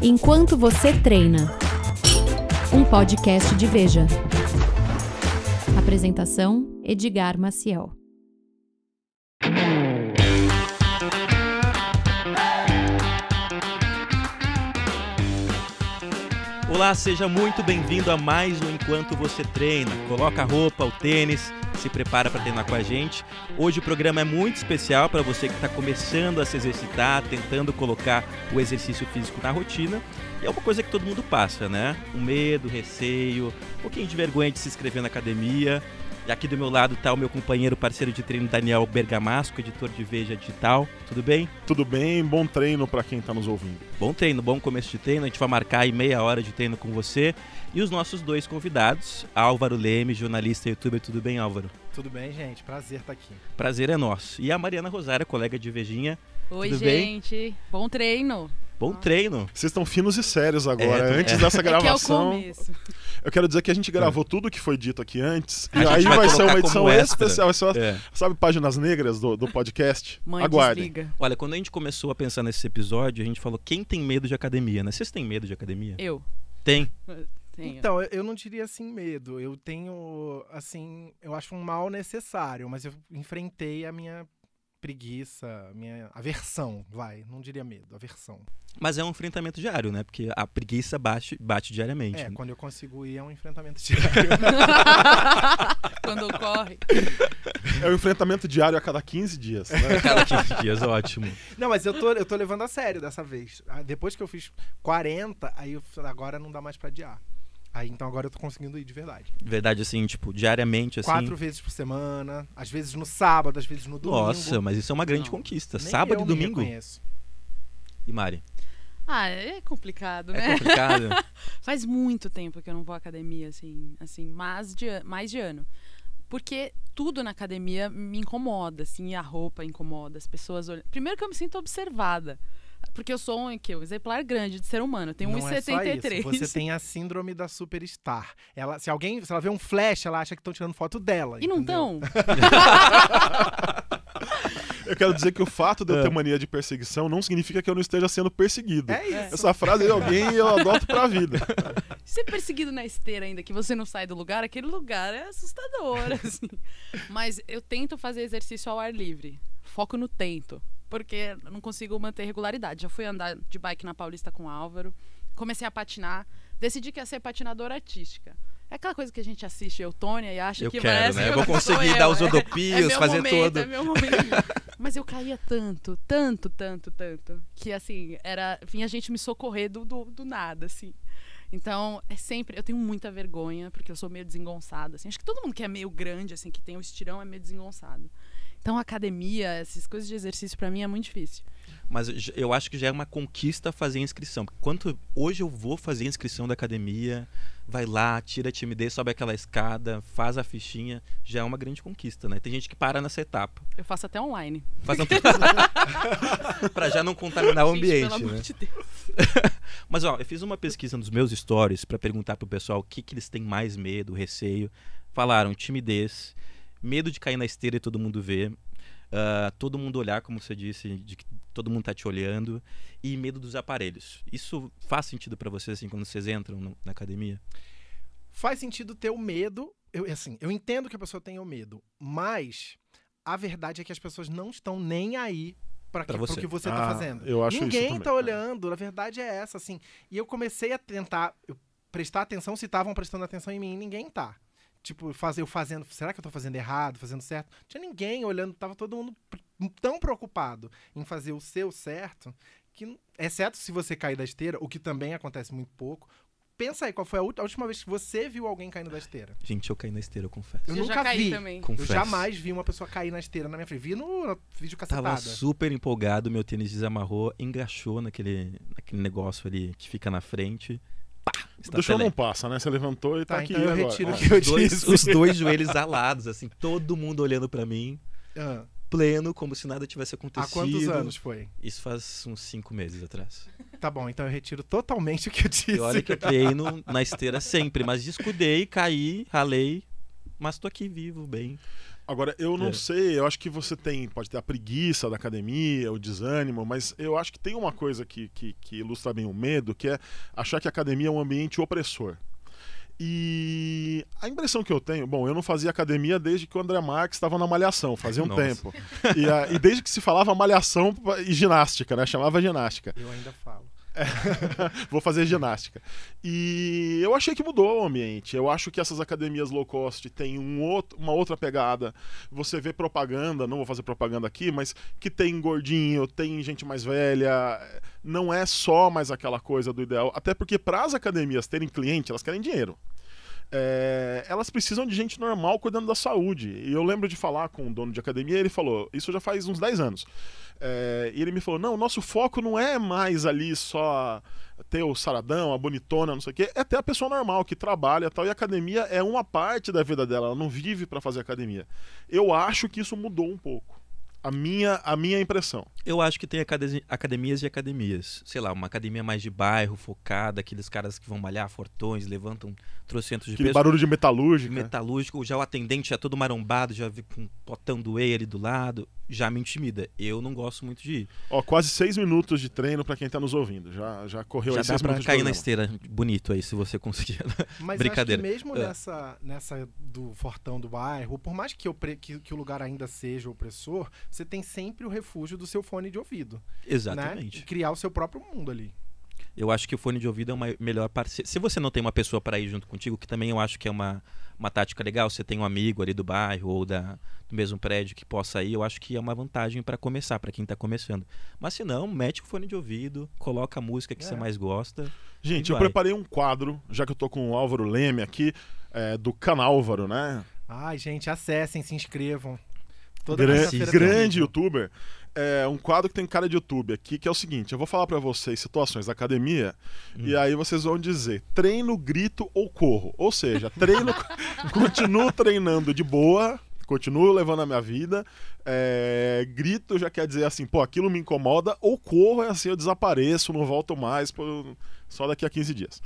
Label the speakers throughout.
Speaker 1: Enquanto você treina. Um podcast de Veja. Apresentação: Edgar Maciel.
Speaker 2: Olá, seja muito bem-vindo a mais um Enquanto Você Treina. Coloca a roupa, o tênis, se prepara para treinar com a gente. Hoje o programa é muito especial para você que está começando a se exercitar, tentando colocar o exercício físico na rotina. E é uma coisa que todo mundo passa, né? O medo, o receio, um pouquinho de vergonha de se inscrever na academia. E aqui do meu lado está o meu companheiro, parceiro de treino, Daniel Bergamasco, editor de Veja Digital. Tudo bem? Tudo bem, bom treino para quem está nos ouvindo. Bom treino, bom começo de treino. A gente vai marcar aí meia hora de treino com você. E os nossos dois convidados, Álvaro Leme, jornalista e youtuber. Tudo bem, Álvaro?
Speaker 3: Tudo bem, gente. Prazer estar tá aqui.
Speaker 2: Prazer é nosso. E a Mariana Rosário, colega de Vejinha. Oi,
Speaker 1: Tudo gente. Bem? Bom treino.
Speaker 4: Bom treino. Vocês estão finos e sérios agora. É, Antes é. dessa gravação. É que é eu quero dizer que a gente gravou é. tudo que foi dito aqui antes. A e aí vai, vai ser uma edição especial. É. sabe, páginas negras do, do podcast? Mãe, Aguardem. Desliga.
Speaker 2: Olha, quando a gente começou a pensar nesse episódio, a gente falou: quem tem medo de academia, né? Vocês têm medo de academia? Eu. Tem? Tenho. Então,
Speaker 3: eu não diria assim medo. Eu tenho, assim, eu acho um mal necessário, mas eu enfrentei a minha preguiça, minha aversão, vai, não diria medo, aversão.
Speaker 2: Mas é um enfrentamento diário, né? Porque a preguiça bate, bate diariamente. É, né?
Speaker 3: quando eu consigo ir é um enfrentamento diário. quando ocorre. É um enfrentamento
Speaker 4: diário a cada 15 dias, né? A cada 15 dias, ótimo.
Speaker 3: Não, mas eu tô, eu tô levando a sério dessa vez. Ah, depois que eu fiz 40, aí eu, agora não dá mais para adiar. Aí então agora eu tô conseguindo ir de verdade.
Speaker 2: Verdade, assim, tipo, diariamente, assim. Quatro
Speaker 3: vezes por semana, às vezes no sábado, às vezes no domingo. Nossa, mas isso é uma grande Não, conquista. Sábado e domingo.
Speaker 2: E Mari?
Speaker 1: Ah, é complicado, é né? É complicado. Faz muito tempo que eu não vou à academia, assim, assim, mais de, mais de ano. Porque tudo na academia me incomoda, assim, a roupa incomoda, as pessoas olham. Primeiro que eu me sinto observada. Porque eu sou um, que, um exemplar grande de ser humano. tem 1,73. É você tem
Speaker 3: a síndrome da superstar. Ela, se alguém, se ela vê um flash, ela acha que estão tirando foto dela. E entendeu?
Speaker 4: não estão. Eu quero dizer que o fato de eu ter é. mania de perseguição não significa que eu não esteja sendo perseguido. É isso. Essa frase de alguém eu adoto pra vida.
Speaker 1: Ser perseguido na esteira ainda, que você não sai do lugar, aquele lugar é assustador, assim. Mas eu tento fazer exercício ao ar livre. Foco no tento porque não consigo manter regularidade. Já fui andar de bike na Paulista com o Álvaro, comecei a patinar, decidi que ia ser patinadora artística. É aquela coisa que a gente assiste Eutônia e acha eu que quero, parece né? eu vou conseguir dar os odopios, é, é fazer momento, todo. É meu momento. Mas eu caía tanto, tanto, tanto, tanto, que assim, era, vinha a gente me socorrer do, do, do nada, assim. Então, é sempre. Eu tenho muita vergonha, porque eu sou meio desengonçada. Assim. Acho que todo mundo que é meio grande, assim, que tem o um estirão, é meio desengonçado. Então, academia, essas coisas de exercício, para mim é muito difícil.
Speaker 2: Mas eu acho que já é uma conquista fazer inscrição. Quanto hoje eu vou fazer inscrição da academia, vai lá, tira a timidez, sobe aquela escada, faz a fichinha, já é uma grande conquista, né? Tem gente que para nessa etapa.
Speaker 1: Eu faço até online. Faz um... para já não contaminar o ambiente, pelo né? Amor de Deus.
Speaker 2: Mas ó, eu fiz uma pesquisa nos meus stories para perguntar pro pessoal o que que eles têm mais medo, receio. Falaram timidez, medo de cair na esteira e todo mundo ver. Uh, todo mundo olhar, como você disse, de que todo mundo tá te olhando, e medo dos aparelhos. Isso faz sentido para vocês, assim, quando vocês entram no, na academia?
Speaker 3: Faz sentido ter o medo. Eu, assim, eu entendo que a pessoa tenha o medo, mas a verdade é que as pessoas não estão nem aí para o que você está ah, fazendo. Eu acho Ninguém está olhando, a verdade é essa, assim. E eu comecei a tentar prestar atenção se estavam prestando atenção em mim, ninguém tá tipo, faz, eu fazendo, será que eu tô fazendo errado, fazendo certo? Não tinha ninguém olhando, tava todo mundo tão preocupado em fazer o seu certo, que, exceto se você cair da esteira, o que também acontece muito pouco, Pensa aí, qual foi a última vez que você viu alguém caindo da esteira?
Speaker 2: Gente, eu caí na esteira, eu confesso. Eu, eu nunca
Speaker 3: vi. Também. Confesso. Eu jamais vi uma pessoa cair na esteira na minha frente. Vi no, no vídeo cacetada. Tava super
Speaker 2: empolgado, meu tênis desamarrou, engaixou naquele, naquele negócio ali que fica na frente. Pá, do chão tá não passa,
Speaker 4: né? Você levantou e tá, tá aqui. Então eu agora. retiro o que eu dois, disse. Os dois joelhos alados, assim,
Speaker 2: todo mundo olhando para mim. Ah. Pleno, como se nada tivesse acontecido. Há quantos anos foi? Isso faz uns cinco meses atrás. Tá bom, então eu retiro totalmente o que eu disse. E olha que eu treino na esteira sempre, mas escudei, caí, ralei, mas tô aqui vivo, bem.
Speaker 4: Agora, eu não é. sei, eu acho que você tem, pode ter a preguiça da academia, o desânimo, mas eu acho que tem uma coisa que, que, que ilustra bem o medo, que é achar que a academia é um ambiente opressor. E a impressão que eu tenho, bom, eu não fazia academia desde que o André Marques estava na malhação, fazia um Nossa. tempo. E, a, e, desde que se falava malhação e ginástica, né? Chamava ginástica. Eu ainda falo. Vou fazer ginástica. E eu achei que mudou o ambiente. Eu acho que essas academias low cost têm um outro, uma outra pegada. Você vê propaganda, não vou fazer propaganda aqui, mas que tem gordinho, tem gente mais velha. Não é só mais aquela coisa do ideal. Até porque, para as academias terem cliente, elas querem dinheiro. É, elas precisam de gente normal cuidando da saúde. E eu lembro de falar com o dono de academia, ele falou: Isso já faz uns 10 anos. É, e ele me falou: não, o nosso foco não é mais ali só ter o saradão, a bonitona, não sei o quê, é ter a pessoa normal que trabalha tal. E a academia é uma parte da vida dela, ela não vive para fazer academia. Eu acho que isso mudou um pouco a minha, a minha impressão. Eu acho que tem
Speaker 2: academias e academias. Sei lá, uma academia mais de bairro, focada, aqueles caras que vão malhar fortões, levantam trocentos de Aquele peso. barulho de metalúrgico. Metalúrgico, já o atendente já é todo marombado, já vi com um potão do whey ali do lado, já me intimida. Eu não gosto muito de ir. Ó,
Speaker 4: quase seis minutos de treino para quem tá nos ouvindo. Já, já correu já aí dá seis pra minutos cair na esteira. Bonito aí,
Speaker 2: se você conseguir. Mas Brincadeira. acho que mesmo uh.
Speaker 3: nessa, nessa do fortão do bairro, por mais que, eu que, que o lugar ainda seja opressor, você tem sempre o refúgio do seu fone de ouvido. Né?
Speaker 2: Exatamente.
Speaker 3: Né? criar o seu próprio mundo ali.
Speaker 2: Eu acho que o fone de ouvido é uma melhor parceiro. Se você não tem uma pessoa para ir junto contigo, que também eu acho que é uma, uma tática legal, você tem um amigo ali do bairro ou da, do mesmo prédio que possa ir, eu acho que é uma vantagem para começar, para quem está começando. Mas
Speaker 4: se não, mete o fone de ouvido, coloca a música que é. você mais gosta. Gente, eu vai. preparei um quadro, já que eu tô com o Álvaro Leme aqui, é, do Canálvaro, né?
Speaker 3: Ai, gente, acessem, se inscrevam. Toda grande
Speaker 4: youtuber. É um quadro que tem cara de YouTube aqui, que é o seguinte: eu vou falar para vocês situações da academia hum. e aí vocês vão dizer treino, grito ou corro. Ou seja, treino, continuo treinando de boa, continuo levando a minha vida. É, grito já quer dizer assim, pô, aquilo me incomoda, ou corro é assim, eu desapareço, não volto mais, pô, só daqui a 15 dias.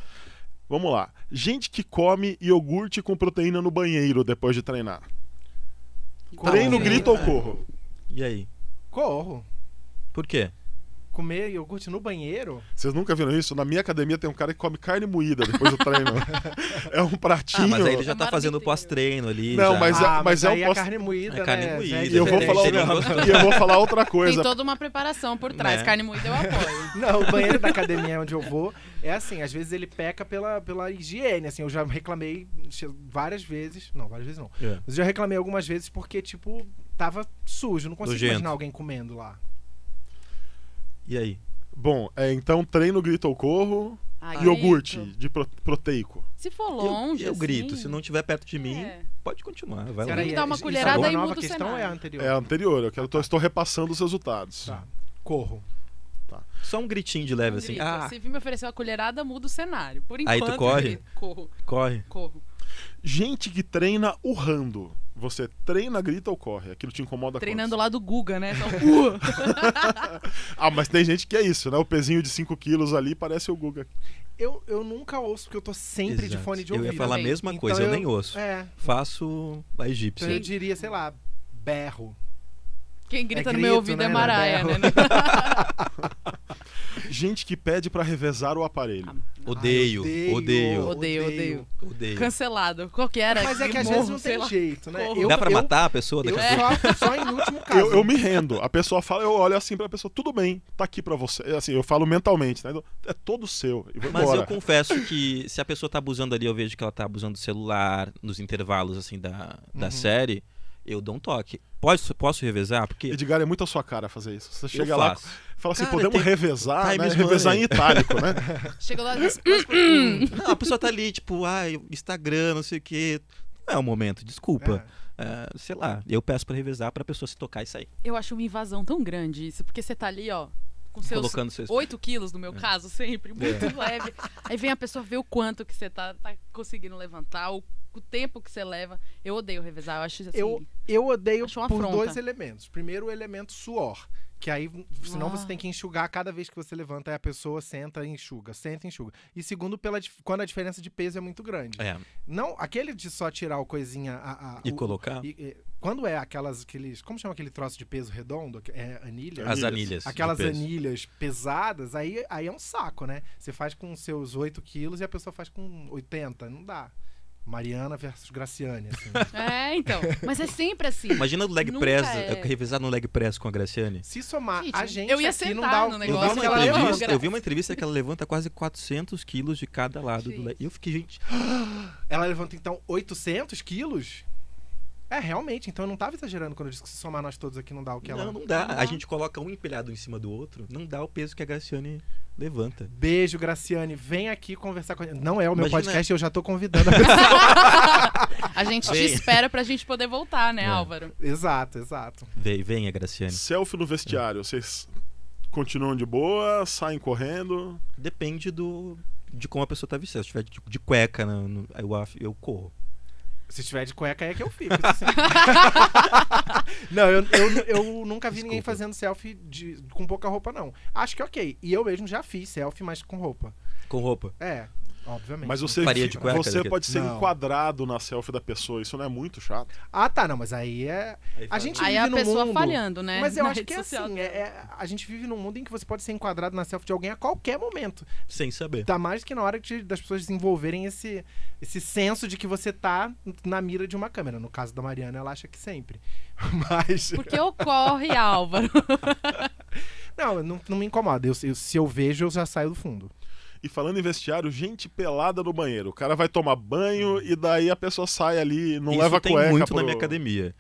Speaker 4: Vamos lá. Gente que come iogurte com proteína no banheiro depois de treinar. Treino, tá grito ou corro? E aí? Corro. Por quê?
Speaker 3: comer iogurte no banheiro.
Speaker 4: Vocês nunca viram isso? Na minha academia tem um cara que come carne moída depois do treino. é um pratinho. Ah, mas aí ele já tá é fazendo pós-treino ali. Não, já. mas, é- ah, é, mas, mas é um é pós... carne
Speaker 1: moída, é carne né? moída. e eu vou, né? falar outra... e eu vou falar outra coisa. Tem toda uma preparação por trás. Né? Carne moída eu apoio. Não, o banheiro da
Speaker 3: academia onde eu vou é assim, às vezes ele peca pela, pela higiene, assim. Eu já reclamei várias vezes. Não, várias vezes não. Mas eu já reclamei algumas vezes porque, tipo, tava sujo. Não consigo imaginar alguém comendo lá.
Speaker 4: E aí? Bom, é, então treino, grito ou corro. Ah, iogurte grito. de pro, proteico. Se for longe. Eu, eu assim, grito, se não estiver perto de mim, é. pode continuar. Vai lá. Dá uma é colherada Agora, e muda a questão é a anterior. É a anterior, eu quero, estou repassando os resultados. Tá. Corro. Tá. Só um gritinho de leve um assim. Grito. Ah. Se vir
Speaker 1: me oferecer uma colherada, muda o cenário. Por enquanto, Aí tu corre? Corro.
Speaker 4: Corre. Corro. Gente que treina urrando. Você treina, grita ou corre? Aquilo te incomoda Treinando quantos? lá
Speaker 1: do Guga, né? Então, uh!
Speaker 4: ah, mas tem gente que é isso, né? O pezinho de 5 quilos ali parece o Guga.
Speaker 3: Eu, eu nunca ouço, porque eu tô sempre Exato. de fone de ouvido. Eu ia falar a né? mesma então coisa, então eu, eu, nem ouço. É.
Speaker 4: Faço a egípcia. Então eu
Speaker 3: diria, sei lá, berro. Quem grita é grito, no meu ouvido é né, é Maraia, né?
Speaker 4: Gente que pede para revezar o aparelho. Ah, odeio, odeio, odeio, odeio,
Speaker 1: odeio, odeio, Cancelado. Qual que era? Mas é que às vezes não tem jeito, né? Eu, Dá pra
Speaker 2: matar a
Speaker 4: pessoa daqui Só, só em último caso. Eu, eu, me rendo. A pessoa fala, eu olho assim pra pessoa, tudo bem, tá aqui pra você. É assim, eu falo mentalmente, né? É todo seu. Mas eu confesso
Speaker 2: que se a pessoa tá abusando ali, eu vejo que ela tá abusando do celular nos intervalos, assim, da, da uhum. série eu dou um toque. Posso, posso revezar? Porque...
Speaker 4: Edgar, é muito a sua cara fazer isso. Você chega lá e fala assim, cara, podemos tem... revezar, Time né? Revezar em itálico, né? chega lá e diz... não, a
Speaker 2: pessoa tá ali, tipo, ah, Instagram, não sei o quê. Não é o momento, desculpa. É. é sei lá, eu peço para revezar pra pessoa se tocar e sair.
Speaker 1: Eu acho uma invasão tão grande isso, porque você tá ali, ó, com seus colocando seus 8 quilos, no meu é. caso, sempre, é. muito é. leve. Aí vem a pessoa ver o quanto que você tá, tá conseguindo levantar, o, o, tempo que você leva. Eu odeio revezar, eu acho assim. Eu,
Speaker 3: eu odeio por afronta. dois elementos. Primeiro, o elemento suor. Que aí, hum, senão ah. você tem ah. que enxugar cada vez que você levanta, a pessoa senta e enxuga, senta e enxuga. E segundo, pela, quando a diferença de peso é muito grande. É. Não, aquele de só tirar o coisinha. A, a e o, colocar? E, e, quando é aquelas, aqueles. Como chama aquele troço de peso redondo? É anilha? As anilhas. Aquelas anilhas pesadas, aí, aí é um saco, né? Você faz com seus 8 quilos e a pessoa faz com 80. Não dá. Mariana versus Graciane. Assim.
Speaker 1: É, então.
Speaker 3: Mas é sempre assim. Imagina no leg Nunca press, é.
Speaker 2: revisar no leg press com a Graciane.
Speaker 3: Se somar gente, a gente, eu ia sentar não dá, no negócio. Eu vi, uma entrevista, eu vi uma entrevista que
Speaker 2: ela levanta quase 400 quilos de cada lado. do leg. E eu fiquei, gente... Ela levanta,
Speaker 3: então, 800 quilos? É, realmente. Então eu não estava exagerando quando eu disse que se somar nós todos aqui não dá o que ela... Não, dá. É. não dá. A gente
Speaker 2: coloca um empilhado em cima do outro, não dá o peso que a Graciane levanta.
Speaker 3: Beijo, Graciane.
Speaker 2: Vem aqui conversar com a gente. Não é o
Speaker 3: meu
Speaker 1: Imagina... podcast, eu
Speaker 2: já estou convidando
Speaker 1: a pessoa. a gente vem. te espera para a gente poder voltar, né, é. Álvaro?
Speaker 4: Exato, exato. Vem,
Speaker 2: venha, Graciane.
Speaker 4: Selfie no vestiário. É. Vocês continuam de boa, saem correndo? Depende do... De como a pessoa tá vestida. Se tiver de,
Speaker 2: de cueca, né, eu, eu corro. Se
Speaker 3: tiver de cueca é que eu fico.
Speaker 2: não, eu, eu, eu, nunca vi Desculpa. ninguém fazendo
Speaker 3: selfie de, com pouca roupa, não. Acho que é ok. E eu mesmo já fiz selfie, mas com roupa. Com roupa? É. Obviamente. Mas você, Faria de cueca, você né, pode ser não.
Speaker 4: enquadrado na selfie da pessoa, isso não é muito chato. Ah, tá, não, mas aí é. Aí a gente aí vive é a pessoa mundo... falhando, né? Mas eu na acho que
Speaker 3: é assim, é, é, a gente vive num mundo em que você pode ser enquadrado na selfie de alguém a qualquer momento. Sem saber. Tá mais que na hora de, das pessoas desenvolverem esse, esse senso de que você tá na mira de uma câmera. No caso da Mariana, ela acha que sempre. Mas. Porque ocorre, Álvaro. não, não, não me incomoda. Eu, eu, se eu vejo, eu já saio do fundo.
Speaker 4: E falando em vestiário, gente pelada no banheiro. O cara vai tomar banho uhum. e daí a pessoa sai ali, não Isso leva tem muito pro... na minha academia.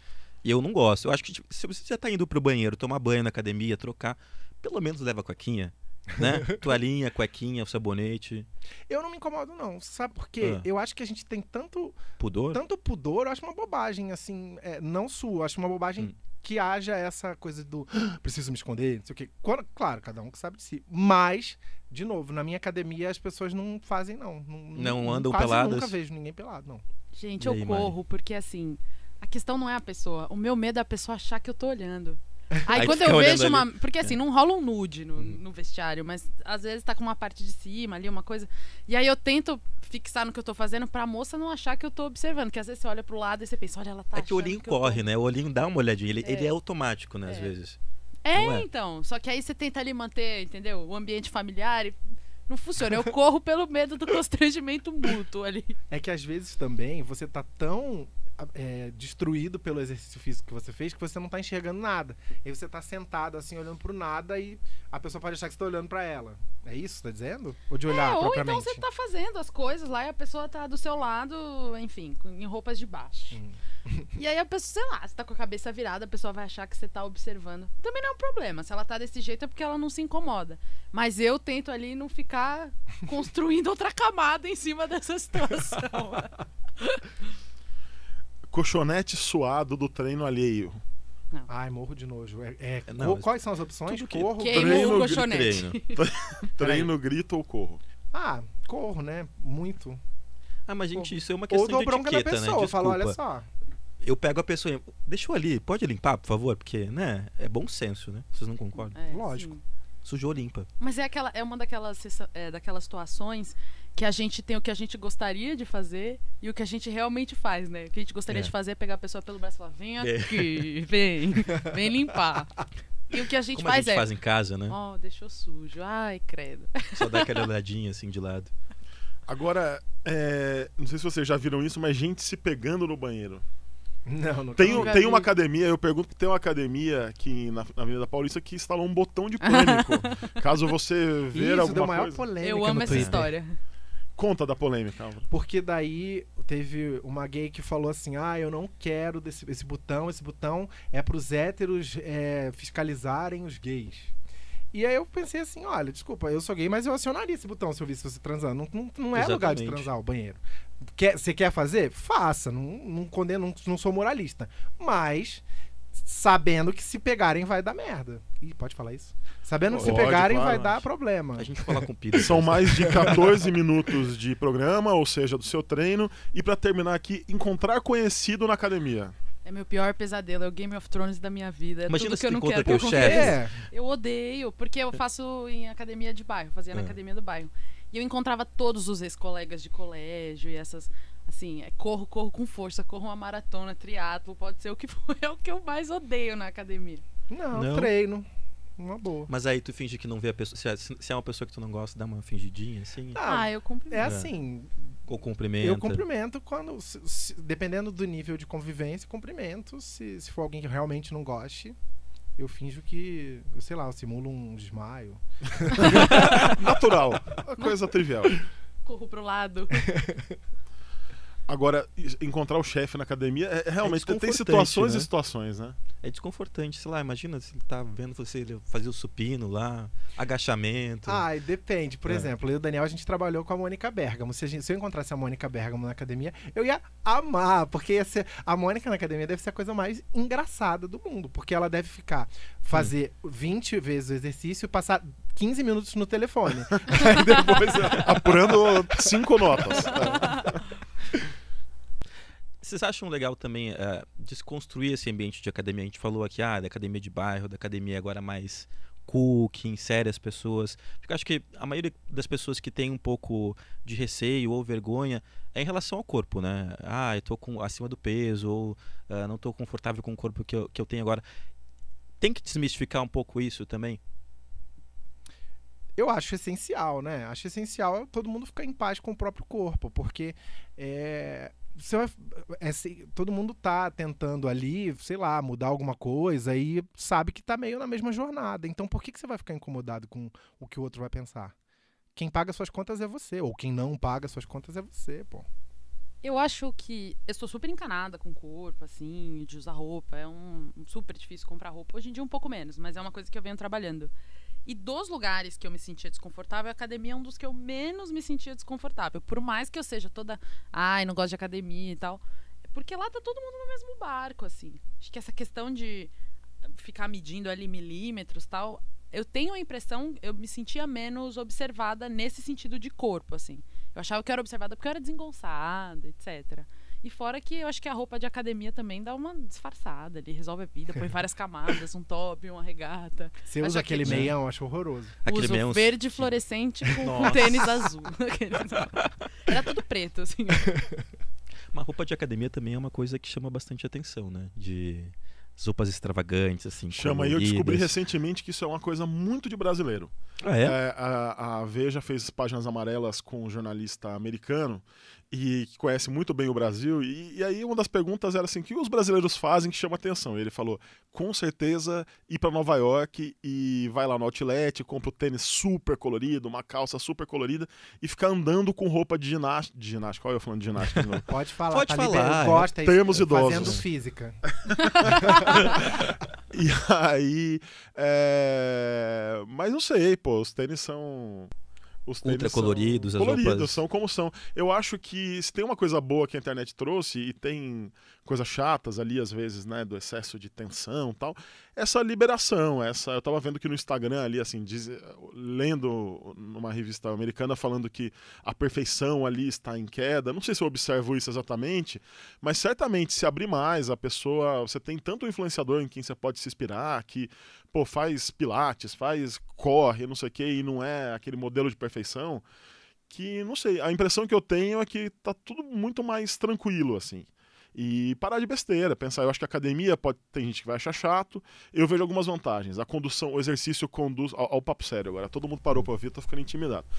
Speaker 2: E eu não gosto. Eu acho que tipo, se você já tá indo pro banheiro, tomar banho na academia, trocar, pelo menos leva cuequinha. Né? Toalhinha, cuequinha, sabonete.
Speaker 3: Eu não me incomodo, não. Sabe por quê? Ah. Eu acho que a gente tem tanto. Pudor? Tanto pudor, eu acho uma bobagem, assim. É, não sua, acho uma bobagem hum que haja essa coisa do ah, preciso me esconder, não sei o quê. Quando, claro, cada um que sabe de si. Mas, de novo, na minha academia as pessoas não fazem, não. Não,
Speaker 2: não andam quase peladas? nunca
Speaker 1: vejo ninguém pelado, não. Gente, eu corro, Mari? porque assim, a questão não é a pessoa. O meu medo é a pessoa achar que eu tô olhando. Aí, Aí quando eu vejo uma. Ali. Porque assim, é. não rola um nude no, uhum. no, vestiário, mas às vezes tá com uma parte de cima ali, uma coisa. E aí eu tento fixar no que eu tô fazendo pra moça não achar que eu tô observando. Que às vezes você olha pro lado e você pensa, olha, ela tá. É que o olhinho que corre,
Speaker 2: tô... né? O olhinho dá uma olhadinha. Ele é, ele é automático, né? Às é. vezes. É, é,
Speaker 1: então. Só que aí você tenta ali manter, entendeu? O ambiente familiar. E... Não funciona. Eu corro pelo medo do constrangimento
Speaker 3: mútuo ali. É que às vezes também você tá tão é, destruído pelo exercício físico que você fez que você não está enxergando nada. E aí você está sentado assim, olhando para o nada e a pessoa pode achar que você tá olhando para ela. É isso que tá dizendo? Ou de olhar é, ou então você está
Speaker 1: fazendo as coisas lá e a pessoa está do seu lado, enfim, em roupas de baixo. Hum. E aí a pessoa, sei lá, você tá com a cabeça virada, a pessoa vai achar que você está observando. Também não é um problema. Se ela está desse jeito é porque ela não se incomoda. Mas eu tento ali não ficar construindo outra camada em cima dessa situação.
Speaker 4: colchonete suado do treino alheio.
Speaker 1: Não.
Speaker 3: Ai, morro de nojo. É, é, é não, quais são as opções? Que, corro, que, treino, colchonete. treino. treino,
Speaker 4: grito ou corro.
Speaker 3: Ah, corro, né? Muito.
Speaker 2: Ah, mas gente, isso é uma questão ou de etiqueta, né? pessoa, né? Eu falo, olha só. Eu pego a pessoa e... Deixa eu ali, pode limpar, por favor? Porque, né? É bom senso, né? Vocês não concordam?
Speaker 1: É, Lógico. Sim.
Speaker 2: Sujou, limpa.
Speaker 1: Mas é, aquela, é uma daquelas, é, daquelas situações que a gente tem o que a gente gostaria de fazer e o que a gente realmente faz, né? O que a gente gostaria é. de fazer é pegar a pessoa pelo braço e falar: vem é. aqui, vem, vem limpar. E o que a gente Como faz a gente é. faz em casa, né? Ó, oh, deixou sujo. Ai, credo. Só dá aquela
Speaker 4: olhadinha assim de lado. Agora, é... não sei se vocês já viram isso, mas gente se pegando no banheiro. Não, não tem, tem uma academia, eu pergunto que tem uma academia aqui na, na Avenida Paulista que instalou um botão de pânico. caso você ver Isso, alguma deu maior coisa. Polêmica eu amo essa história. Conta da polêmica.
Speaker 3: Porque daí teve uma gay que falou assim: ah, eu não quero desse, esse botão, esse botão é para os héteros é, fiscalizarem os gays. E aí eu pensei assim, olha, desculpa, eu sou gay, mas eu acionaria esse botão se eu visse você transando. Não, não, não é lugar de transar o banheiro. Quer, você quer fazer? Faça. Não, não condeno, não, não sou moralista. Mas sabendo que se pegarem vai dar merda. Ih, pode falar isso? Sabendo pode, que se pegarem claro, vai dar problema. A gente fala com o Peter. São né? mais de 14
Speaker 4: minutos de programa, ou seja, do seu treino. E para terminar aqui, encontrar conhecido na academia.
Speaker 1: É meu pior pesadelo, é o Game of Thrones da minha vida. É Imagina tudo que eu não quero. que chefe. É, é. Eu odeio, porque eu faço em academia de bairro, fazia é. na academia do bairro. E eu encontrava todos os ex-colegas de colégio e essas. Assim, é, corro, corro com força, corro uma maratona, triatlo, pode ser o que for, é o que eu mais odeio na academia. Não, não. treino. Uma boa.
Speaker 2: Mas aí tu finge que não vê a pessoa. Se é, se é uma pessoa que tu não gosta, dá uma fingidinha, assim? Tá. Ah, eu cumprimento. É, é. assim. Ou cumprimento. Eu
Speaker 3: cumprimento quando. Se, se, dependendo do
Speaker 2: nível de convivência,
Speaker 3: cumprimento. Se, se for alguém que realmente não goste, eu finjo que. Eu sei lá, eu simulo um desmaio.
Speaker 4: Natural. Uma coisa trivial. Corro pro lado. Agora, encontrar o chefe na academia é, é realmente é tem situações né? e
Speaker 2: situações, né? É desconfortante, sei lá, imagina se ele tá vendo você fazer o supino lá, agachamento. Ah,
Speaker 3: depende. Por é. exemplo, eu e o Daniel, a gente trabalhou com a Mônica Bergamo. Se, gente, se, eu encontrasse a Mônica Bergamo na academia, eu ia amar, porque ia ser, a Mônica na academia deve ser a coisa mais engraçada do mundo, porque ela deve ficar, fazer hum. 20 vezes o exercício e passar 15 minutos no telefone. Aí depois é, apurando cinco notas.
Speaker 2: Vocês acham legal também uh, desconstruir esse ambiente de academia? A gente falou aqui ah, da academia de bairro, da academia agora mais cool, que insere as pessoas. Porque acho que a maioria das pessoas que tem um pouco de receio ou vergonha é em relação ao corpo, né? Ah, eu tô com, acima do peso, ou uh, não estou confortável com o corpo que eu, que eu tenho agora. Tem que desmistificar um pouco isso também?
Speaker 3: eu acho essencial, né? Acho essencial todo mundo ficar em paz com o próprio corpo, porque é, você vai, é, todo mundo tá tentando ali, sei lá, mudar alguma coisa e sabe que tá meio na mesma jornada. Então por que, que você vai ficar incomodado com o que o outro vai pensar? Quem paga suas contas é você, ou quem não paga suas contas é você, pô.
Speaker 1: Eu acho que eu sou super encanada com o corpo, assim, de usar roupa. É um, um super difícil comprar roupa. Hoje em dia um pouco menos, mas é uma coisa que eu venho trabalhando. E dos lugares que eu me sentia desconfortável, a academia é um dos que eu menos me sentia desconfortável. Por mais que eu seja toda, ai, não gosto de academia e tal. Porque lá tá todo mundo no mesmo barco, assim. Acho que essa questão de ficar medindo ali milímetros tal, eu tenho a impressão, eu me sentia menos observada nesse sentido de corpo, assim. Eu achava que eu era observada porque eu era desengonçada, etc. E fora que eu acho que a roupa de academia também dá uma disfarçada, ele resolve a vida, põe várias camadas, um top, uma regata. Você usa aquele meião, acho horroroso. Aquele Uso meião... verde fluorescente com, tênis azul. Era tudo preto, assim.
Speaker 2: Uma roupa de academia também é uma coisa que chama bastante atenção, né? De roupas extravagantes, assim. Chama, e eu descobri
Speaker 4: recentemente que isso é uma coisa muito de brasileiro. Ah, é? é a, a, Veja fez páginas amarelas com um jornalista americano e que conhece muito bem o Brasil. E, e, aí uma das perguntas era assim: o que os brasileiros fazem que chama atenção? E ele falou: com certeza ir para Nova York e vai lá no outlet, compra o um tênis super colorido, uma calça super colorida e ficar andando com roupa de ginástica. De ginástica, eu falando de ginástica. Não. Pode falar, pode tá falar. Costa, é Termos idosos. Fazendo física. e aí. É... Mas não sei, pô, os tênis são. Os Ultra coloridos, são coloridos, roupas... são como são. Eu acho que se tem uma coisa boa que a internet trouxe, e tem coisas chatas ali, às vezes, né, do excesso de tensão tal, essa liberação, essa. Eu tava vendo que no Instagram ali, assim, diz, lendo numa revista americana falando que a perfeição ali está em queda. Não sei se eu observo isso exatamente, mas certamente se abrir mais, a pessoa. Você tem tanto influenciador em quem você pode se inspirar, que, pô, faz pilates, faz corre, não sei o quê, e não é aquele modelo de perfeição refeição, que não sei, a impressão que eu tenho é que tá tudo muito mais tranquilo, assim. E parar de besteira, pensar, eu acho que academia pode, tem gente que vai achar chato. Eu vejo algumas vantagens. A condução, o exercício conduz ao, ao papo sério agora. Todo mundo parou para ouvir, tô ficando intimidado.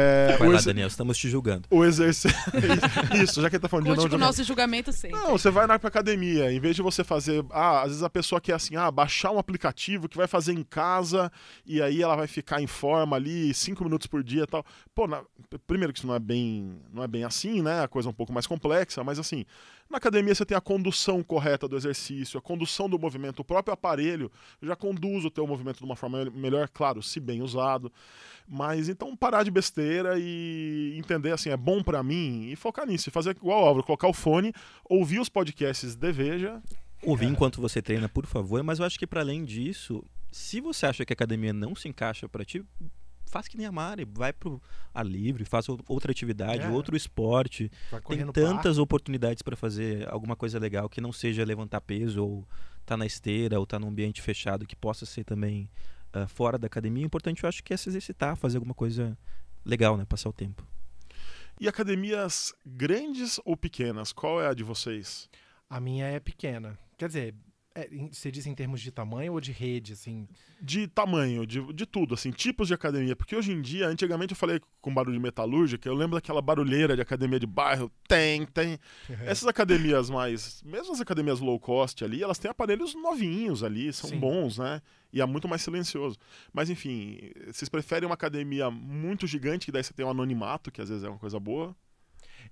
Speaker 4: É, vai lá, Daniel,
Speaker 2: estamos te julgando.
Speaker 4: O exercício Isso, já que ele tá falando Conte de não, o nosso
Speaker 1: julgamento sempre.
Speaker 4: Não, você vai na academia, em vez de você fazer, ah, às vezes a pessoa quer assim, ah, baixar um aplicativo que vai fazer em casa e aí ela vai ficar em forma ali cinco minutos por dia, tal. Pô, na, primeiro que isso não é bem, não é bem assim, né? A coisa é um pouco mais complexa, mas assim, na academia você tem a condução correta do exercício, a condução do movimento, o próprio aparelho já conduz o teu movimento de uma forma melhor, claro, se bem usado. Mas então parar de besteira e entender assim, é bom para mim e focar nisso, e fazer igual Álvaro, colocar o fone, ouvir os podcasts de Veja. Ouvir é. enquanto
Speaker 2: você treina, por favor, mas eu acho que para além disso, se você acha que a academia não se encaixa para ti, faz que nem a Mari, vai pro ar livre, faz outra atividade, é. outro esporte. Tem tantas oportunidades para fazer alguma coisa legal que não seja levantar peso ou tá na esteira ou tá num ambiente fechado que possa ser também uh, fora da academia. O importante eu acho que é se exercitar, fazer alguma coisa legal, né, passar o tempo.
Speaker 4: E academias grandes ou pequenas? Qual é a de vocês? A minha é pequena. Quer dizer, é, você diz em termos de tamanho ou de rede, assim? De tamanho, de, de tudo, assim, tipos de academia. Porque hoje em dia, antigamente eu falei com barulho de metalúrgica, eu lembro daquela barulheira de academia de bairro, tem, tem. Essas academias mais, mesmo as academias low cost ali, elas têm aparelhos novinhos ali, são Sim. bons, né? E é muito mais silencioso. Mas enfim, vocês preferem uma academia muito gigante, que daí você tem um anonimato, que às vezes é uma coisa boa,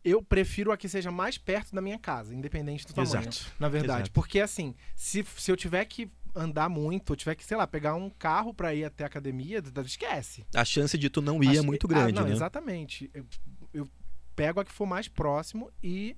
Speaker 4: eu prefiro a que seja mais perto da minha casa, independente do tamanho. Exato. Na verdade. Exato. Porque, assim,
Speaker 3: se, se eu tiver que andar muito, ou tiver que, sei lá, pegar um carro para ir até a academia, esquece.
Speaker 2: A chance de tu não ir é muito ah, grande, ah, não, né?
Speaker 3: Exatamente. Eu, eu pego a que for mais próximo e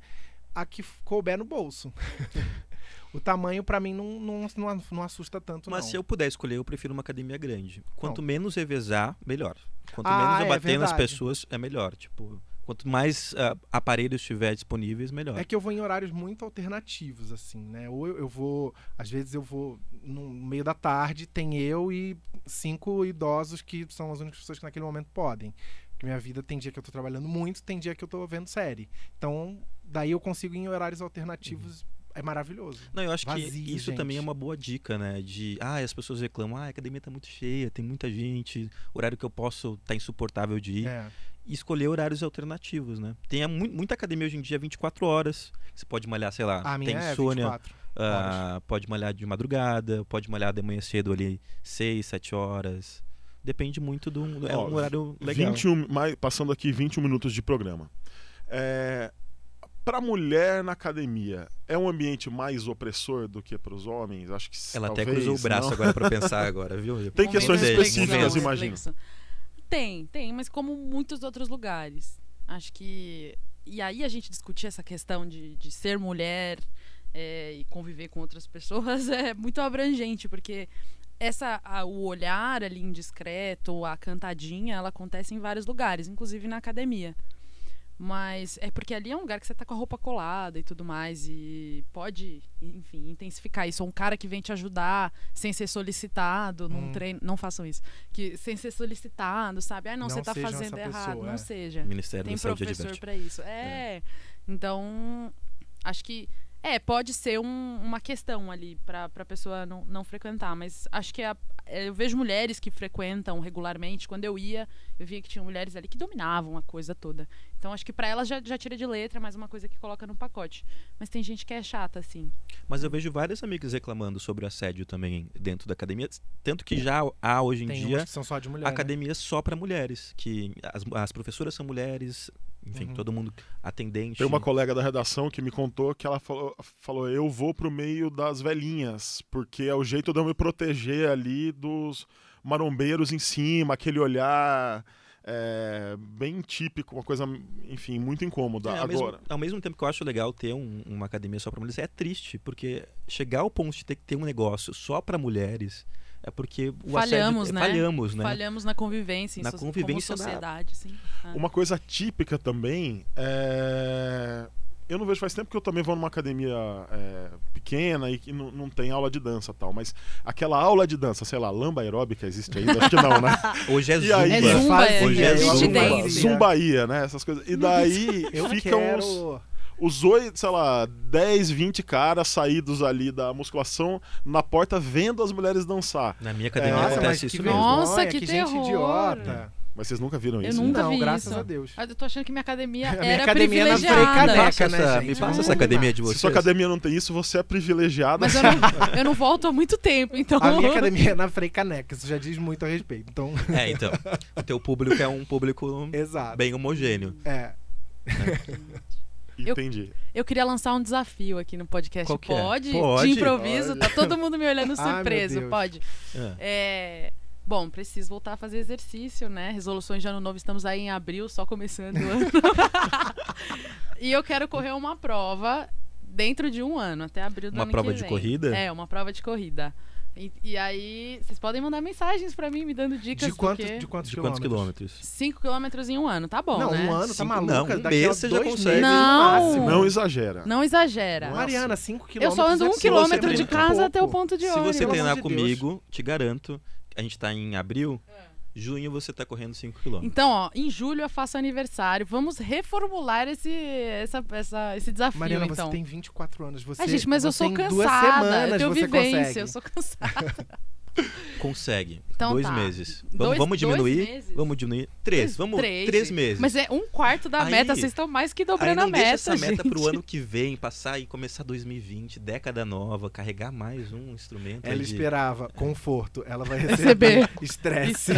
Speaker 3: a que couber no bolso. o tamanho para mim não, não, não, não, assusta tanto. Mas não. se eu
Speaker 2: puder escolher, eu prefiro uma academia grande. Quanto não. menos revezar, melhor. Quanto ah, menos eu é, bater verdade. nas pessoas, é melhor. Tipo, Quanto mais uh, aparelhos tiver disponíveis, melhor. É
Speaker 3: que eu vou em horários muito alternativos, assim, né? Ou eu, eu vou, às vezes eu vou no meio da tarde, tem eu e cinco idosos que são as únicas pessoas que naquele momento podem. Porque minha vida tem dia que eu tô trabalhando muito, tem dia que eu tô vendo série. Então, daí eu consigo ir em horários alternativos. Uhum é maravilhoso. Não, eu acho Vazio, que isso gente. também é
Speaker 2: uma boa dica, né? De, ah, as pessoas reclamam, ah, a academia tá muito cheia, tem muita gente, horário que eu posso tá insuportável de ir. É e escolher horários alternativos, né? Tem muita academia hoje em dia 24 é horas. Você pode malhar, sei lá, tem é Uh, pode malhar de madrugada, pode malhar de manhã cedo ali, 6, 7 horas. Depende muito do. É um horário legal. 21,
Speaker 4: mais, passando aqui 21 minutos de programa. É, para mulher na academia, é um ambiente mais opressor do que para os homens? Acho que Ela talvez, até cruzou o braço não. agora para pensar agora, viu? Tem questões específicas, imagino.
Speaker 1: Tem, tem, mas como muitos outros lugares. Acho que. E aí a gente discutir essa questão de, de ser mulher é, e conviver com outras pessoas é muito abrangente, porque essa a, o olhar ali indiscreto, a cantadinha, ela acontece em vários lugares, inclusive na academia. Mas é porque ali é um lugar que você tá com a roupa colada e tudo mais. E pode, enfim, intensificar isso. Ou um cara que vem te ajudar sem ser solicitado hum. num uhum. treino. Não façam isso. Que, sem ser solicitado, sabe? Ah, não, não você tá fazendo errado. não é. seja. Ministério Tem professor para isso. É. é. Então, acho que é, pode ser um, uma questão ali para a pessoa não, não frequentar, mas acho que é a, é, eu vejo mulheres que frequentam regularmente. Quando eu ia, eu via que tinha mulheres ali que dominavam a coisa toda. Então acho que para elas já, já tira de letra mais uma coisa que coloca no pacote. Mas tem gente que é chata, assim.
Speaker 2: Mas eu vejo várias amigas reclamando sobre assédio também dentro da academia. Tanto que já há hoje em tem dia. são só de mulher, academias né? só para mulheres, que as, as professoras são mulheres, enfim, uhum. todo mundo atendente. Tem uma
Speaker 4: colega da redação que me contou que ela falou, falou eu vou pro meio das velhinhas, porque é o jeito de eu me proteger ali dos marombeiros em cima, aquele olhar é, bem típico, uma coisa, enfim, muito incômoda. É, ao
Speaker 2: Agora. Mesmo, ao mesmo tempo que eu acho legal ter um, uma academia só para mulheres, é triste, porque chegar ao ponto de ter que ter um negócio só para mulheres é porque o falhamos, assédio, né? falhamos, né?
Speaker 1: Falhamos na convivência, na so convivência como sociedade, sim. Ah. Uma
Speaker 4: coisa típica também é eu não vejo faz tempo que eu também vou numa academia é, pequena e que não, tem aula de dança tal, mas aquela aula de dança, sei lá, lamba aeróbica existe ainda? Acho que não, né? Hoje é zumba. Aí, é zumba. É Hoje é, é zumba. Né? Zumbaia, né? Essas coisas. E daí eu ficam quero... os os oito, sei lá, 10, 20 caras saídos ali da musculação na porta vendo as mulheres dançar. Na minha academia é, acontece isso mesmo. Nossa,
Speaker 1: que, que terror. gente idiota.
Speaker 4: Mas vocês nunca viram eu isso? Eu né? nunca vi Não, graças isso. a
Speaker 1: Deus. Eu tô achando que minha academia a minha era academia é privilegiada. Na caneca, né, essa, me passa
Speaker 4: não, essa academia de vocês. Se sua academia não tem isso, você é privilegiada. Mas eu não,
Speaker 3: eu
Speaker 1: não volto há muito tempo, então... A minha academia é
Speaker 3: na Frei Caneca, isso já diz muito a respeito, então... É, então.
Speaker 2: O teu público é um público Exato. bem homogêneo. É. Né?
Speaker 1: Entendi. Eu, eu, queria lançar um desafio aqui no podcast. É? Pode? pode? De improviso, pode. tá todo mundo me olhando surpreso. Ai, pode. É. é. Bom, preciso voltar a fazer exercício, né? Resoluções de ano novo, estamos aí em abril, só começando o ano. e eu quero correr uma prova dentro de um ano, até abril do uma ano que vem. Uma prova de corrida? É, uma prova de corrida. E, e, aí, vocês podem mandar mensagens pra mim, me dando dicas. De, quanto, porque... de, quantos, de quantos quilômetros? 5 quilômetros em um ano, tá bom, Não, né? um ano, tá Cinco, tá maluco? Não, um mês você já consegue.
Speaker 2: Não, não exagera. Não exagera.
Speaker 1: Mariana, 5 quilômetros. Eu só ando é um quilômetro de casa pouco. até o ponto de ônibus. Se você treinar de comigo,
Speaker 2: te garanto, a gente tá em abril... É Junho você está correndo 5 km.
Speaker 1: Então, ó, em julho eu faço aniversário. Vamos reformular esse, essa, essa, esse desafio. Mariana, então. você tem
Speaker 2: 24
Speaker 3: anos. Você, é, gente, mas eu sou cansada.
Speaker 1: eu tenho vivência, consegue. eu sou cansada.
Speaker 2: Consegue. Então, dois tá. meses. Vamos, dois, vamos diminuir. Vamos diminuir. Três. Vamos. Três, três meses. Mas
Speaker 1: é um quarto da aí, meta. Vocês estão mais que dobrando a meta. Deixa essa gente. meta pro ano
Speaker 2: que vem, passar e começar 2020, década nova, carregar mais um instrumento. Ela esperava
Speaker 3: conforto. Ela vai receber estresse.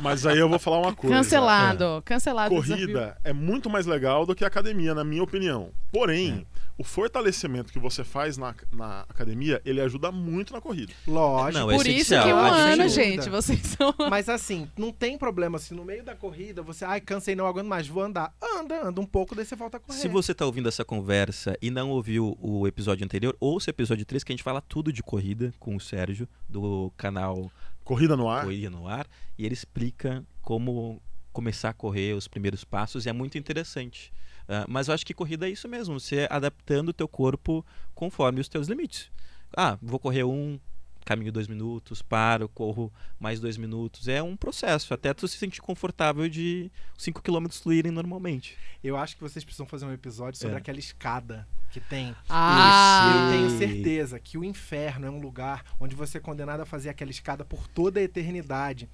Speaker 3: Mas aí eu vou falar uma coisa.
Speaker 4: Cancelado. É. Cancelado. Corrida é muito mais legal do que academia, na minha opinião. Porém, é o fortalecimento que você faz na, na academia, ele ajuda muito na corrida. Lógico. Não, é Por isso que um ano, gente,
Speaker 3: vocês são... Mas assim, não tem problema se assim, no meio da corrida você... Ai, cansei, não aguento mais, vou andar. Anda, anda um pouco, daí você volta
Speaker 1: a correr. Se você
Speaker 2: tá ouvindo essa conversa e não ouviu o episódio anterior, ouça o episódio 3 que a gente fala tudo de corrida com o Sérgio, do canal... Corrida no Ar. Corrida no Ar. E ele explica como começar a correr, os primeiros passos. E é muito interessante. Ah, mas eu acho que corrida é isso mesmo, você adaptando o teu corpo conforme os teus limites. Ah, vou correr um, caminho dois minutos, paro, corro mais dois minutos. É um processo, até tu se sentir confortável de cinco quilômetros fluírem normalmente. Eu acho que vocês precisam
Speaker 3: fazer um episódio sobre é. aquela escada que tem. Ah, Eu tenho certeza que o inferno é um lugar onde você é condenado a fazer aquela escada por toda a eternidade.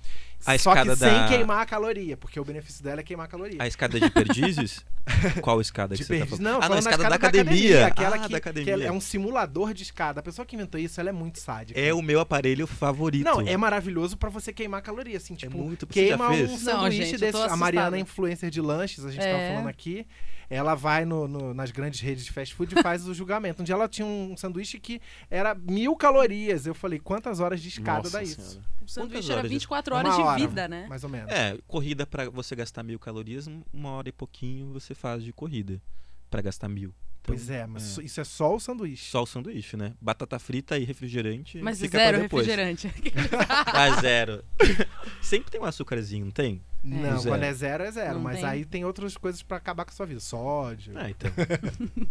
Speaker 3: A só escada que da... sem queimar a caloria, porque o benefício dela é queimar a caloria. A escada de perdizes Qual escada que você tá falando? Não, ah, não, escada, escada da, academia. academia. Aquela ah, que, da academia. que é um simulador de escada. A pessoa que inventou isso, ela é muito sádica. É o
Speaker 2: meu aparelho favorito. Não, é
Speaker 3: maravilhoso para você queimar calorias, assim, é tipo, é muito, queima um sanduíche não, gente, desse. A Mariana é influencer de lanches, a gente é. tava falando aqui ela vai no, no, nas grandes redes de fast food e faz o julgamento. onde ela tinha um sanduíche que era mil calorias. Eu falei, quantas horas de escada Nossa dá senhora. isso? O sanduíche era 24 horas de, horas de vida, hora, né? Mais ou menos. É,
Speaker 2: corrida para você gastar mil calorias, uma hora e pouquinho você faz de corrida para gastar mil. Então, pois é, mas é. isso é só o sanduíche. Só o sanduíche, né? Batata frita e refrigerante. Mas fica zero refrigerante. ah, zero. Sempre tem um açúcarzinho, não tem? É. Não, zero. quando é. é zero, é zero. Não mas tem. aí
Speaker 4: tem outras coisas para acabar com a sua vida. Sódio. Ah, então.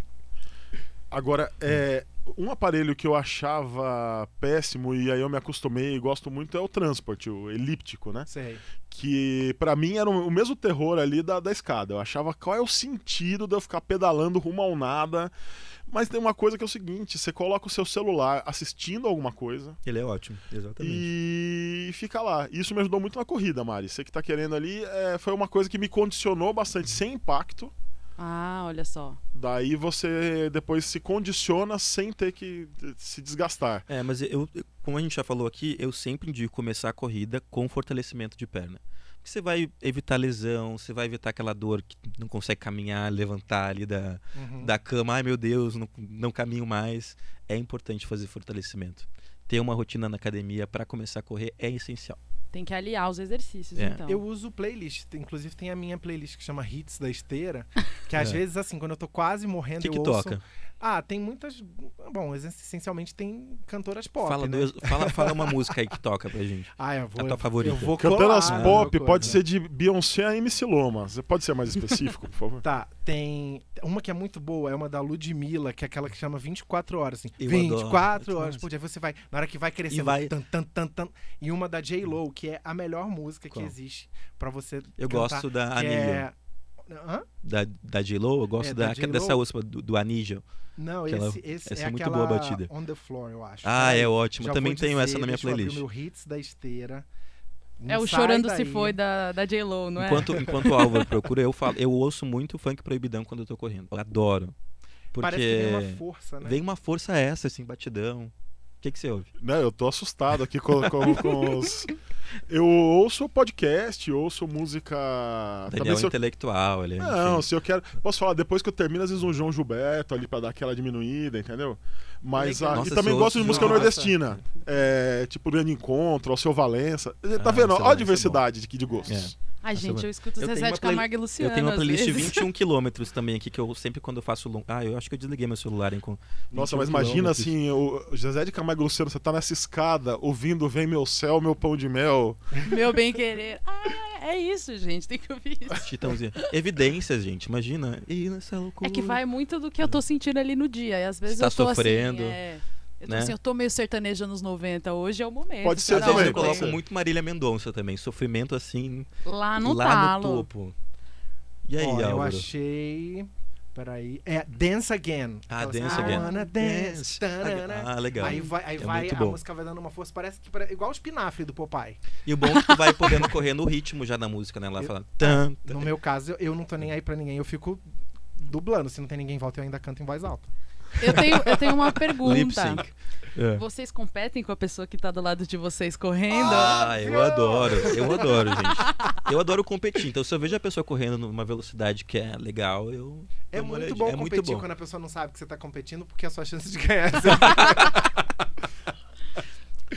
Speaker 4: Agora, é, um aparelho que eu achava péssimo e aí eu me acostumei e gosto muito é o transporte, o elíptico, né? Sei. Que para mim era o mesmo terror ali da, da escada. Eu achava qual é o sentido de eu ficar pedalando rumo ao nada mas tem uma coisa que é o seguinte: você coloca o seu celular assistindo alguma coisa. Ele é ótimo, exatamente. E fica lá. Isso me ajudou muito na corrida, Mari. Você que tá querendo ali, é, foi uma coisa que me condicionou bastante, sem impacto.
Speaker 1: Ah, olha só.
Speaker 4: Daí você depois se condiciona sem ter que eh, se desgastar.
Speaker 2: É, mas eu, como a gente já falou aqui, eu sempre indico começar a corrida com fortalecimento de perna que você vai evitar lesão, você vai evitar aquela dor que não consegue caminhar, levantar ali da, uhum. da cama, ai meu Deus, não, não caminho mais. É importante fazer fortalecimento. Ter uma rotina na academia para começar a correr é essencial.
Speaker 1: Tem que aliar os exercícios,
Speaker 3: é. então. Eu uso playlist. Inclusive, tem a minha playlist que chama Hits da Esteira. Que às é. vezes, assim, quando eu tô quase morrendo, que eu que ouço... Toca? Ah, tem muitas. Bom, essencialmente tem cantoras pop. Fala, né? fala, fala uma
Speaker 2: música aí que toca pra gente. Ah, eu vou. A tua favorita. Eu vou Cantoras
Speaker 4: pop pode ser de Beyoncé a MC Loma. Você pode ser mais específico, por favor? Tá, tem.
Speaker 3: Uma que é muito boa, é uma da Ludmilla, que é aquela que chama 24 horas, assim. Eu 24 adoro. horas. Pô, aí você vai. Na hora que vai crescendo. E, vai... Tan, tan, tan, tan, e uma da J-Lo, que é a melhor música Qual? que existe pra você. Eu cantar, gosto da Anitta. É... Hã?
Speaker 2: Da, da J-Lo, eu gosto é, da, da dessa última do, do Anígio. Não, esse, ela, esse essa é, é muito boa batida. On the Floor, eu acho. Ah, é ótimo. Já Também tenho dizer, essa na minha playlist.
Speaker 3: Meu hits da esteira. Não é o Chorando daí. Se Foi da, da J-Lo, não
Speaker 1: é? Enquanto, o Álvaro procura,
Speaker 2: eu, falo, eu ouço muito funk proibidão quando eu tô correndo. Eu adoro. Porque vem uma força, né? Vem uma força essa, assim, batidão. O que, que você ouve? Não, eu tô assustado aqui com, com, com os,
Speaker 4: Eu ouço podcast, ouço música. Daniel é
Speaker 2: intelectual, ele. É, Não,
Speaker 4: enfim. se eu quero. Posso falar, depois que eu termino, às vezes um João Gilberto ali pra dar aquela diminuída, entendeu? Mas a... Nossa, e também gosto de música nordestina. É, tipo Grande Encontro, o seu Valença. Tá ah, vendo? Olha a é diversidade é de, de gostos. É. Ai,
Speaker 1: gente, eu escuto o Zezé de Camargo e Luciano. Eu tenho uma playlist de 21
Speaker 2: quilômetros também aqui, que eu sempre quando eu faço longo. Ah, eu acho que eu desliguei meu celular, hein?
Speaker 4: Nossa, mas imagina assim, o Zezé de Camargo e Luciano, você tá nessa escada ouvindo Vem Meu Céu, Meu Pão de Mel. Meu
Speaker 1: bem querer. Ah, é isso, gente, tem que ouvir isso. Titãozinho.
Speaker 4: Evidências, gente, imagina. E nessa
Speaker 1: loucura. É que vai muito do que eu tô sentindo ali no dia. E às vezes você tá eu tô assim, sofrendo. Assim, é... Eu tô, né? assim, eu tô meio sertaneja nos 90, hoje é o momento. Pode ser também. Eu coloco muito
Speaker 2: Marília Mendonça também, sofrimento assim...
Speaker 1: Lá no lá talo. no
Speaker 2: topo. E aí, Olha, eu
Speaker 3: achei... Peraí. É Dance Again. Ah, Dance assim, Again. dance. dance. Ah, legal. Aí vai, aí é vai a bom. música vai dando uma força, parece que igual o espinafre do Popeye. E o bom é que tu vai podendo correr no
Speaker 2: ritmo já da música, né? Lá eu, fala. Tam,
Speaker 3: é, No meu caso, eu, eu não tô nem aí pra ninguém, eu fico dublando. Se não tem ninguém em volta, eu ainda canto em voz alta. Eu
Speaker 1: tenho, eu tenho uma pergunta. É. Vocês competem com a pessoa que tá do lado de vocês correndo? Ah, eu adoro, eu adoro, gente.
Speaker 2: Eu adoro competir. Então, se eu vejo a pessoa correndo numa velocidade que é legal, eu.
Speaker 1: É
Speaker 3: muito bom é competir muito bom. quando a pessoa não sabe que você tá competindo, porque a sua chance de ganhar é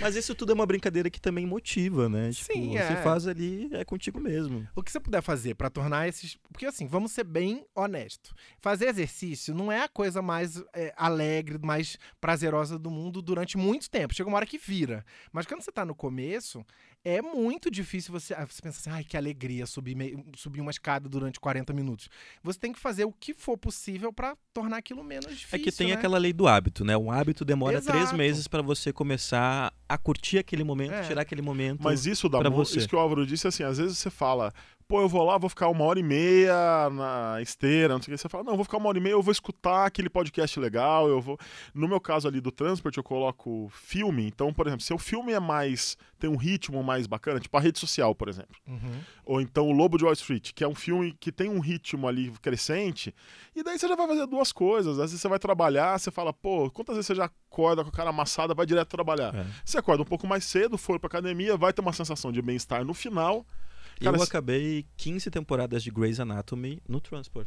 Speaker 2: Mas isso tudo é uma brincadeira que também motiva, né? Tipo, Sim, você é. faz ali,
Speaker 3: é contigo mesmo. O que você puder fazer para tornar esses. Porque assim, vamos ser bem honesto. Fazer exercício não é a coisa mais é, alegre, mais prazerosa do mundo durante muito tempo. Chega uma hora que vira. Mas quando você tá no começo, é muito difícil você, ah, você pensa assim, ai, que alegria subir, meio, subir uma escada durante 40 minutos. Você tem que fazer o que for possível para tornar aquilo menos difícil. É que tem né? aquela
Speaker 2: lei do hábito, né? O hábito demora Exato. três meses para você começar a curtir aquele momento, é. tirar aquele momento. Mas isso dá da você? isso que
Speaker 4: o Álvaro disse, assim, às vezes você fala, pô, eu vou lá, vou ficar uma hora e meia na esteira, não sei o que. Você fala, não, vou ficar uma hora e meia, eu vou escutar aquele podcast legal, eu vou. No meu caso ali do transporte, eu coloco filme. Então, por exemplo, se o filme é mais. tem um ritmo mais bacana, tipo a rede social, por exemplo. Uhum. Ou então o Lobo de Wall Street, que é um filme que tem um ritmo ali crescente, e daí você já vai fazer duas coisas. Às vezes você vai trabalhar, você fala, pô, quantas vezes você já acorda com a cara amassada, vai direto trabalhar? É. Você acorda um pouco mais cedo, for pra academia, vai ter uma sensação de bem-estar no final. Cara, eu
Speaker 2: acabei 15 temporadas de Grey's Anatomy no Transport.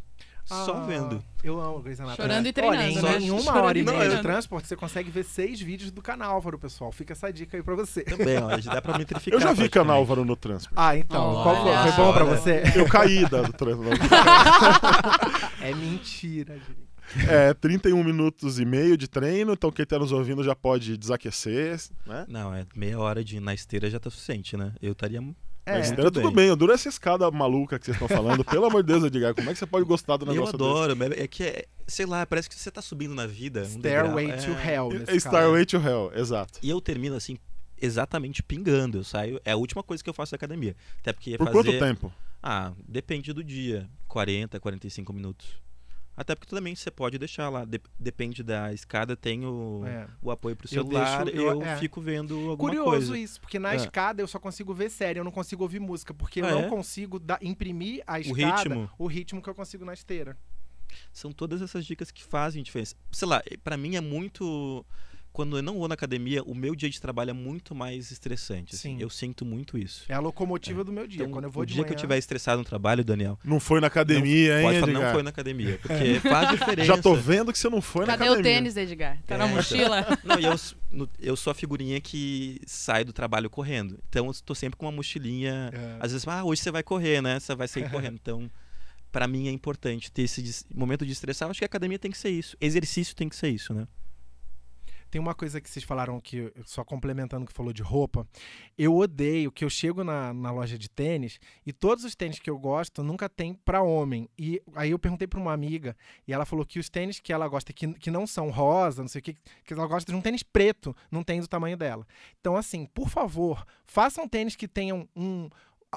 Speaker 2: Ah, só vendo.
Speaker 3: Eu amo Grey's Anatomy. Chorando e treinando. Olha, só em né? uma hora e meia de Transport, você consegue ver seis vídeos do Canálvaro, pessoal. Fica essa dica aí pra você. Também, ó, dá pra metrificar. Eu já vi Canálvaro no Transport. Ah, então. Oh, qual foi? Foi bom pra você? Eu caí da, do Transport. é mentira,
Speaker 4: gente. É, 31 minutos e meio de treino, então quem está nos ouvindo já pode desaquecer,
Speaker 2: né? Não, é meia hora de na esteira já tá suficiente, né? Eu estaria é, Mas né? tudo bem,
Speaker 4: eu duro essa escada maluca que vocês estão falando. Pelo amor de Deus, Edgar, como é que você pode gostar do negócio Eu adoro,
Speaker 2: desse? é que é, sei lá, parece que você tá subindo na vida. Stairway um to é... Hell. É Stairway to Hell, exato. E eu termino assim, exatamente pingando. Eu saio, é a última coisa que eu faço da academia. Até porque Por fazer... quanto tempo? Ah, depende do dia. 40, 45 minutos. Até porque também você pode deixar lá, de, depende da escada, tem o, é. o apoio pro celular, eu, deixo, eu, eu é. fico vendo alguma Curioso coisa. Curioso isso, porque na é.
Speaker 3: escada eu só consigo ver série, eu não consigo ouvir música, porque eu ah, não é? consigo da, imprimir a escada, o ritmo. o ritmo que eu consigo na esteira.
Speaker 2: São todas essas dicas que fazem diferença. Sei lá, para mim é muito quando eu não vou na academia, o meu dia de trabalho é muito mais estressante. Assim. Eu sinto muito isso. É a locomotiva é. do meu dia. Então, quando eu vou o dia manhã... que eu estiver estressado no trabalho, Daniel. Não foi na academia, não, hein? Pode Edgar? não foi na academia. Porque é. faz diferença. Já tô vendo que você não foi Cadê na academia. Cadê o tênis, Edgar? Tá é. na então. mochila? Não, eu, no, eu sou a figurinha que sai do trabalho correndo. Então eu tô sempre com uma mochilinha. É. Às vezes, ah, hoje você vai correr, né? Você vai sair correndo. Então para mim é importante ter esse momento de estressar. acho que a academia tem que ser isso. Exercício tem que ser isso, né?
Speaker 3: Tem uma coisa que vocês falaram que, só complementando o que falou de roupa, eu odeio que eu chego na, na loja de tênis e todos os tênis que eu gosto nunca tem para homem. E aí eu perguntei para uma amiga e ela falou que os tênis que ela gosta, que, que não são rosa, não sei o que, que ela gosta de um tênis preto, não tem do tamanho dela. Então, assim, por favor, façam tênis que tenham um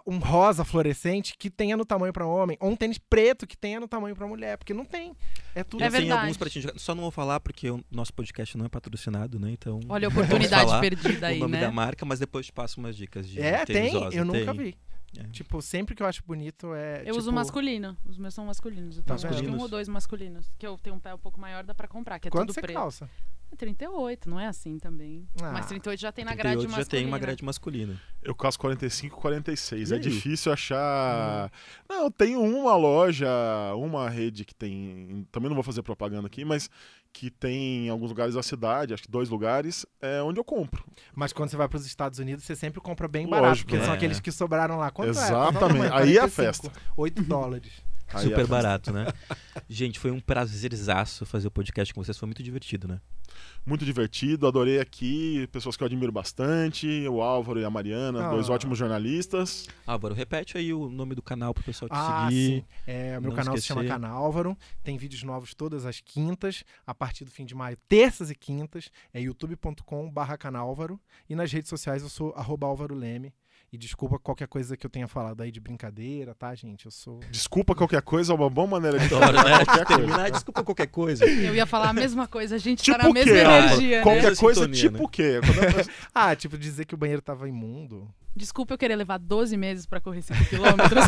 Speaker 3: um rosa fluorescente que tenha no tamanho para homem, ou um tênis preto que tenha no tamanho para mulher, porque não tem. É tudo. É assim. verdade. alguns
Speaker 2: pra te indicar. Só não vou falar porque o nosso podcast não é patrocinado, né? Então. Olha a oportunidade perdida aí, o nome né? da marca, mas depois te passo umas dicas de É, tênis tem, rosa. eu nunca vi.
Speaker 3: É. Tipo, sempre que eu acho bonito é. Eu tipo... uso
Speaker 1: masculino. Os meus são masculinos. Então eu tenho masculinos. um ou dois masculinos. Que eu tenho um pé um pouco maior, dá pra comprar, que é Quanto tudo preto. calça? 38, é não é assim também. Ah, Mas 38 já tem na grade masculina. já tem uma grade
Speaker 4: masculina. Eu calço 45, 46. E é aí? difícil achar. Hum. Não, tem uma loja, uma rede que tem. Também não vou fazer propaganda aqui, mas que tem em alguns lugares da cidade, acho que dois lugares, é onde eu compro.
Speaker 3: Mas quando você vai para os Estados Unidos, você sempre compra bem barato, porque né? são aqueles que sobraram lá. Quanto é? Exatamente. É? Aí é a festa. 8 dólares.
Speaker 2: Aí Super é barato, né? Gente, foi um prazerzaço fazer o podcast com vocês, foi muito divertido, né?
Speaker 4: muito divertido, adorei aqui, pessoas que eu admiro bastante, o Álvaro e a Mariana, ah. dois ótimos jornalistas.
Speaker 2: Álvaro, repete aí o nome do canal pro pessoal te ah, seguir. Sim. É, meu canal esquecer. se chama Canálvaro, tem vídeos
Speaker 3: novos todas as quintas, a partir do fim de maio, terças e quintas, é youtube.com/canálvaro e nas redes sociais eu sou arroba Álvaro Leme e desculpa qualquer coisa que eu tenha falado aí de brincadeira, tá, gente? Eu sou.
Speaker 4: Desculpa qualquer coisa é uma boa maneira de falar, né? terminar, desculpa qualquer coisa. Eu ia
Speaker 1: falar a mesma coisa, a gente tá tipo tá na mesma quê? Ah, energia. Ah, qualquer coisa, sintonia, tipo né? o né? quê?
Speaker 3: ah, tipo dizer que o banheiro tava imundo.
Speaker 1: Desculpa eu querer levar 12 meses para correr 5 quilômetros.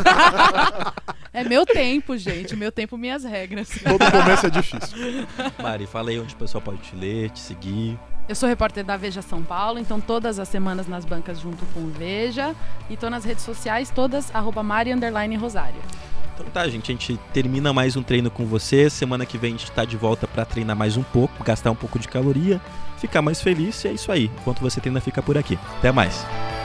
Speaker 1: é meu tempo, gente. Meu tempo, minhas regras. Todo começo é difícil.
Speaker 2: Mari, fala aí onde o pessoal pode te ler, te seguir.
Speaker 1: Eu sou repórter da Veja São Paulo, então todas as semanas nas bancas junto com o Veja. E tô nas redes sociais todas, arroba Então
Speaker 2: tá, gente, a gente termina mais um treino com você. Semana que vem a gente tá de volta para treinar mais um pouco, gastar um pouco de caloria, ficar mais feliz e é isso aí. Enquanto você treina, fica por aqui. Até mais.